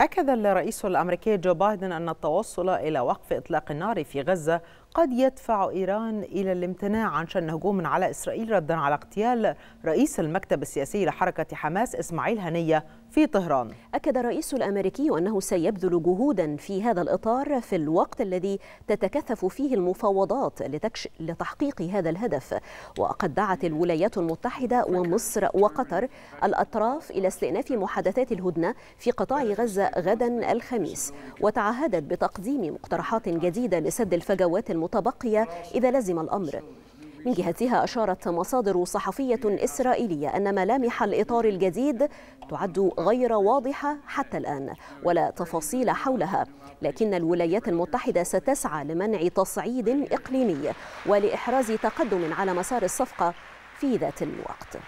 أكد الرئيس الأمريكي جو بايدن أن التوصل إلى وقف إطلاق النار في غزة قد يدفع إيران إلى الامتناع عن شن هجوم على إسرائيل ردا على اغتيال رئيس المكتب السياسي لحركة حماس إسماعيل هنية في طهران أكد الرئيس الأمريكي أنه سيبذل جهودا في هذا الإطار في الوقت الذي تتكثف فيه المفاوضات لتكش... لتحقيق هذا الهدف وقد دعت الولايات المتحدة ومصر وقطر الأطراف إلى استئناف محادثات الهدنة في قطاع غزة غدا الخميس وتعهدت بتقديم مقترحات جديدة لسد الفجوات المتبقية إذا لزم الأمر من جهتها أشارت مصادر صحفية إسرائيلية أن ملامح الإطار الجديد تعد غير واضحة حتى الآن ولا تفاصيل حولها لكن الولايات المتحدة ستسعى لمنع تصعيد إقليمي ولإحراز تقدم على مسار الصفقة في ذات الوقت